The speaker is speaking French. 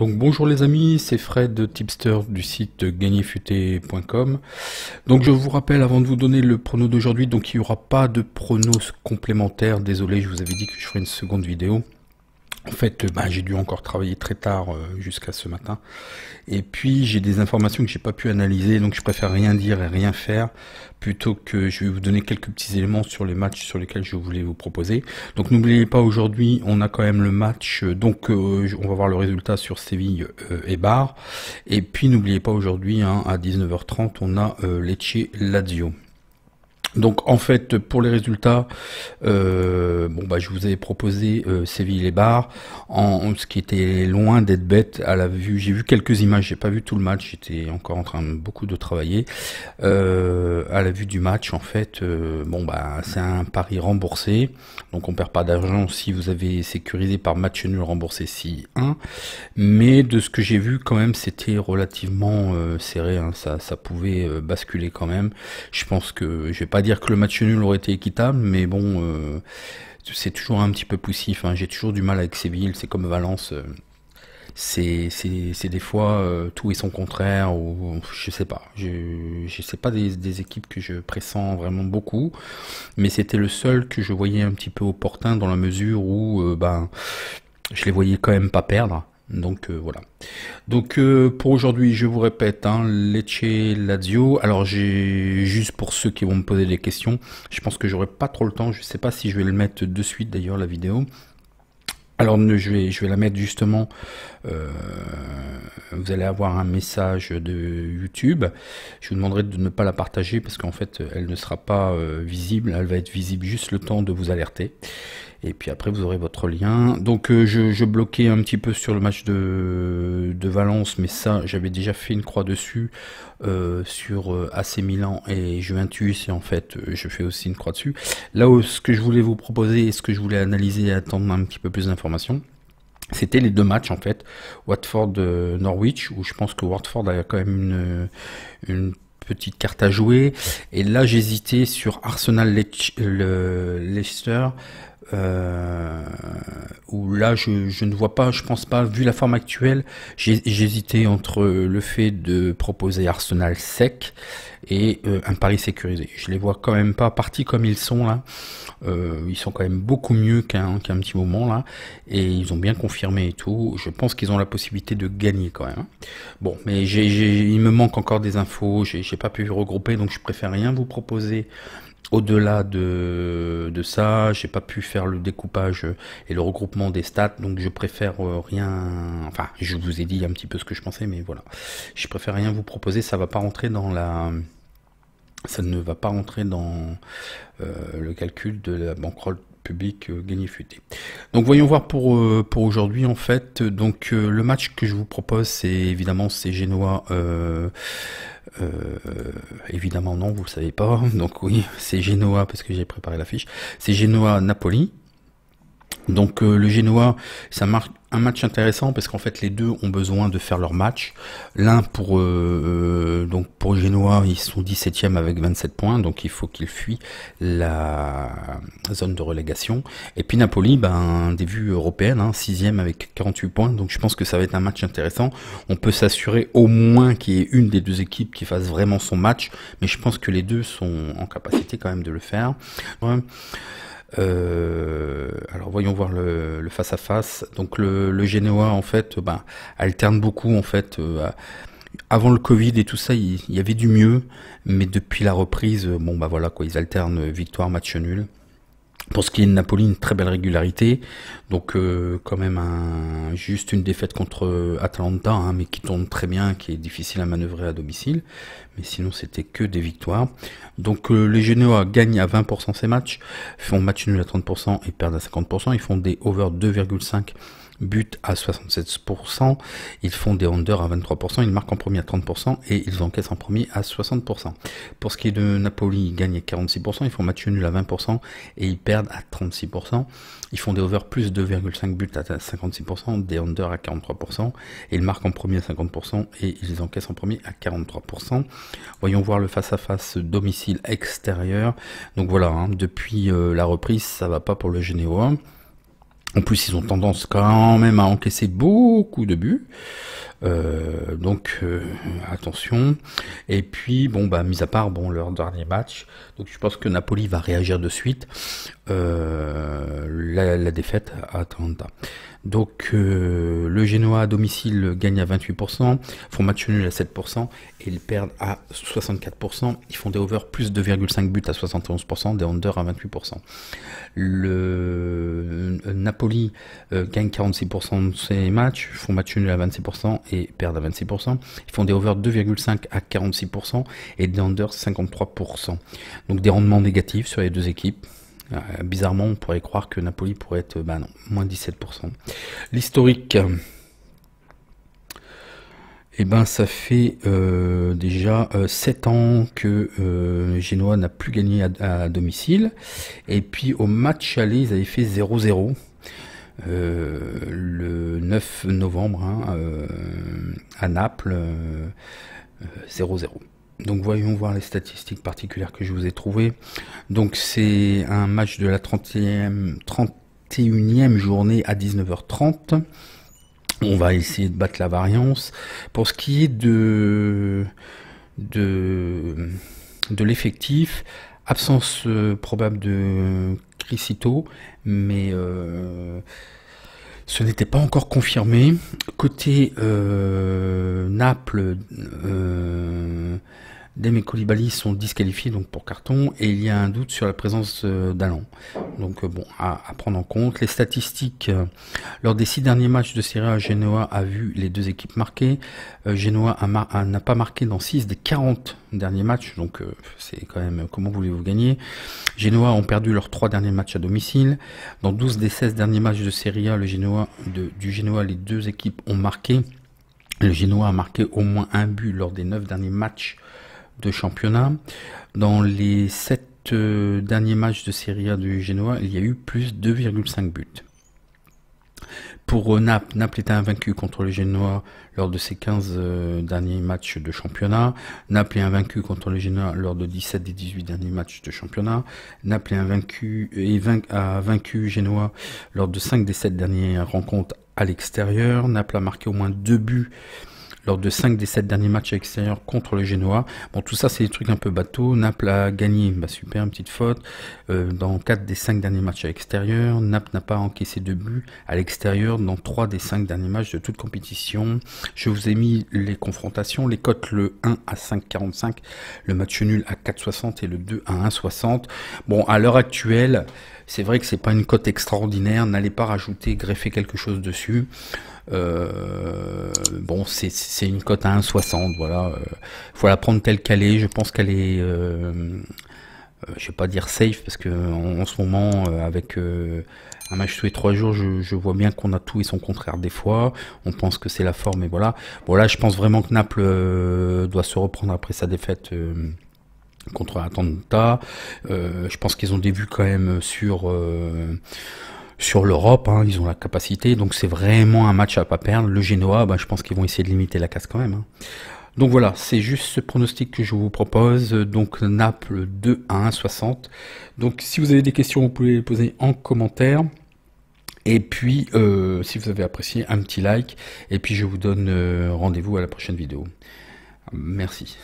Donc bonjour les amis, c'est Fred Tipster du site gagnerfuté.com. Donc je vous rappelle avant de vous donner le prono d'aujourd'hui, donc il n'y aura pas de pronos complémentaires, désolé, je vous avais dit que je ferai une seconde vidéo. En fait, euh, bah, j'ai dû encore travailler très tard euh, jusqu'à ce matin. Et puis, j'ai des informations que j'ai pas pu analyser, donc je préfère rien dire et rien faire plutôt que je vais vous donner quelques petits éléments sur les matchs sur lesquels je voulais vous proposer. Donc, n'oubliez pas aujourd'hui, on a quand même le match. Euh, donc, on va voir le résultat sur Séville et Bar. Et puis, n'oubliez pas aujourd'hui, hein, à 19h30, on a Lecce Lazio. Donc en fait pour les résultats, euh, bon bah je vous ai proposé euh, Séville et Bar, en, ce qui était loin d'être bête à la vue. J'ai vu quelques images, j'ai pas vu tout le match, j'étais encore en train de, beaucoup de travailler. Euh, à la vue du match en fait, bon bah c'est un pari remboursé, donc on perd pas d'argent si vous avez sécurisé par match nul remboursé si 1. Mais de ce que j'ai vu quand même c'était relativement serré, hein. ça ça pouvait basculer quand même. Je pense que j'ai pas dire que le match nul aurait été équitable, mais bon, euh, c'est toujours un petit peu poussif. Hein. J'ai toujours du mal avec Séville, c'est comme Valence. Euh, c'est des fois euh, tout et son contraire, ou je sais pas. Je, sais pas des, équipes que je pressens vraiment beaucoup, mais c'était le seul que je voyais un petit peu opportun dans la mesure où ben, je les voyais quand même pas perdre. Donc euh, voilà. Donc euh, pour aujourd'hui, je vous répète, hein, Lecce Lazio. Alors j'ai juste pour ceux qui vont me poser des questions, je pense que j'aurai pas trop le temps. Je sais pas si je vais le mettre de suite d'ailleurs la vidéo. Alors je vais, je vais la mettre justement. Euh, vous allez avoir un message de YouTube. Je vous demanderai de ne pas la partager parce qu'en fait elle ne sera pas visible. Elle va être visible juste le temps de vous alerter. Et puis après, vous aurez votre lien. Donc, euh, je, bloquais un petit peu sur le match de, Valence, mais ça, j'avais déjà fait une croix dessus euh, sur euh, AC Milan et Juventus. Et en fait, je fais aussi une croix dessus. Là où ce que je voulais vous proposer et ce que je voulais analyser et attendre un petit peu plus d'informations. C'était les deux matchs en fait, Watford-Norwich, où je pense que Watford a quand même une, une petite carte à jouer. Et là, j'hésitais sur Arsenal Leicester, euh, où là, je, ne vois pas, je pense pas, vu la forme actuelle, j'hésitais entre le fait de proposer Arsenal sec et euh, un pari sécurisé. Je les vois quand même pas partis comme ils sont là. Euh, ils sont quand même beaucoup mieux qu'un qu'un petit moment là, et ils ont bien confirmé et tout. Je pense qu'ils ont la possibilité de gagner quand même. Hein. Bon, mais il me manque encore des infos. J'ai pas pu regrouper, donc je préfère rien vous proposer au-delà de, de, ça, j'ai pas pu faire le découpage et le regroupement des stats, donc je préfère euh, rien. Enfin, je vous ai dit un petit peu ce que je pensais, mais voilà. Je préfère rien vous proposer. Ça va pas rentrer dans la. Ça ne va pas rentrer dans euh, le calcul de la banqueroll publique euh, gagnée futée Donc voyons voir pour, pour aujourd'hui en fait. Donc le match que je vous propose c'est évidemment c'est Genoa euh, évidemment non, vous savez pas. Donc oui, c'est Genoa parce que j'ai préparé la fiche. C'est Genoa Napoli. Donc euh, le Genoa, ça marque un match intéressant parce qu'en fait les deux ont besoin de faire leur match. L'un pour euh, euh, donc pour Génois, ils sont 17e avec 27 points, donc il faut qu'ils fuient la zone de relégation. Et puis Napoli, ben, des vues européennes, hein, 6e avec 48 points, donc je pense que ça va être un match intéressant. On peut s'assurer au moins qu'il y ait une des deux équipes qui fasse vraiment son match, mais je pense que les deux sont en capacité quand même de le faire. Euh, alors voyons voir le, face à face. Donc le, le Génois en fait euh, ben, alterne beaucoup en fait. Euh, avant le Covid et tout ça, il, y avait du mieux, mais depuis la reprise, bon ben, voilà quoi, ils alternent victoire match nul. Pour ce qui est de Napoli, une très belle régularité. Donc euh, quand même un, juste une défaite contre euh, Atalanta, hein, mais qui tourne très bien, qui est difficile à manœuvrer à domicile. Mais sinon, c'était que des victoires. Donc euh, les Genoa gagnent à 20% ces matchs, font match nul à 30% et perdent à 50%. Ils font des over 2,5 But à 67%, ils font des under à 23%, ils marquent en premier à 30% et ils encaissent en premier à 60%. Pour ce qui est de Napoli, ils gagnent à 46%, ils font match nul à 20% et ils perdent à 36%. Ils font des over plus 2,5 buts à 56%, des under à 43%, et ils marquent en premier à 50% et ils encaissent en premier à 43%. Voyons voir le face-à-face domicile extérieur. Donc voilà, hein, depuis euh, la reprise, ça va pas pour le Généo 1. En plus, ils ont tendance quand même à encaisser beaucoup de buts. Euh, donc euh, attention. Et puis bon bah mis à part bon leur dernier match, donc je pense que Napoli va réagir de suite euh, la, la, défaite à Atalanta. Donc euh, le Génois à domicile gagne à 28%, font match nul à 7% et ils perdent à 64%. Ils font des over plus 2,5 buts à 71%, des under à 28%. Le euh, Napoli euh, gagne 46% de ses matchs, font match nul à 26% et perdent à 26%. Ils font des over 2,5 à 46% et des under 53%. Donc des rendements négatifs sur les deux équipes. Euh, bizarrement, on pourrait croire que Napoli pourrait être euh, bah non, moins 17%. L'historique, eh ben, ça fait euh, déjà 7 ans que euh, Génois n'a plus gagné à, domicile. Et puis au match aller, ils avaient fait 0-0. le 9 novembre hein, à Naples 0-0. Donc voyons voir les statistiques particulières que je vous ai trouvées. Donc c'est un match de la 30e, 31e journée à 19h30. On va essayer de battre la variance. Pour ce qui est de, de, de l'effectif, absence euh, probable de Crisito, mais... Euh, ce n'était pas encore confirmé. Côté euh, Naples, Deme et sont disqualifiés donc pour carton et il y a un doute sur la présence euh, d'Alan. Donc euh, bon, à, prendre en compte. Les statistiques, euh, lors des six derniers matchs de Serie A, Genoa a vu les deux équipes marquer. Genoa n'a pas marqué dans 6 des 40 derniers matchs, donc c'est quand même comment voulez-vous gagner. Genoa ont perdu leurs 3 derniers matchs à domicile. Dans 12 des 16 derniers matchs de Serie A, le Genoa, du Genoa, les deux équipes ont marqué. Le Genoa a marqué au moins un but lors des 9 derniers matchs de championnat. Dans les 7 euh, derniers matchs de Serie A du Genoa, il y a eu plus de 2,5 buts. Pour euh, Naples, Naples est invaincu contre les Genoa lors de ses 15 euh, derniers matchs de championnat. Naples est invaincu contre les Genoa lors de 17 des 18 derniers matchs de championnat. Naples est invaincu et a vaincu Genoa lors de 5 des 7 dernières rencontres à l'extérieur. Naples a marqué au moins 2 buts lors de 5 des 7 derniers matchs à l'extérieur contre le Génois. Bon, tout ça, c'est des trucs un peu bateaux. Naples a gagné, bah super, une petite faute. Euh, dans 4 des 5 derniers matchs à l'extérieur, Naples n'a pas encaissé de but à l'extérieur dans 3 des 5 derniers matchs de toute compétition. Je vous ai mis les confrontations, les cotes le 1 à 5,45, le match nul à 4,60 et le 2 à 1,60. Bon, à l'heure actuelle, c'est vrai que c'est pas une cote extraordinaire, n'allez pas rajouter, greffer quelque chose dessus. Euh, bon, c'est une cote à 1,60. Voilà, euh, faut la prendre telle qu'elle est. Je pense qu'elle est euh, euh, je vais pas dire safe parce que en, ce moment avec un match tous les trois jours je, vois bien qu'on a tout et son contraire des fois on pense que c'est la forme et voilà voilà je pense vraiment que Naples doit se reprendre après sa défaite contre Atlanta je pense qu'ils ont des vues quand même sur sur l'Europe. Hein, ils ont la capacité, donc c'est vraiment un match à pas perdre. Le Genoa, bah, je pense qu'ils vont essayer de limiter la casse quand même. Hein. Donc voilà, c'est juste ce pronostic que je vous propose. Donc Naples 2 à 1,60. Donc si vous avez des questions, vous pouvez les poser en commentaire. Et puis, euh, si vous avez apprécié, un petit like. Et puis, je vous donne euh, rendez-vous à la prochaine vidéo. Merci.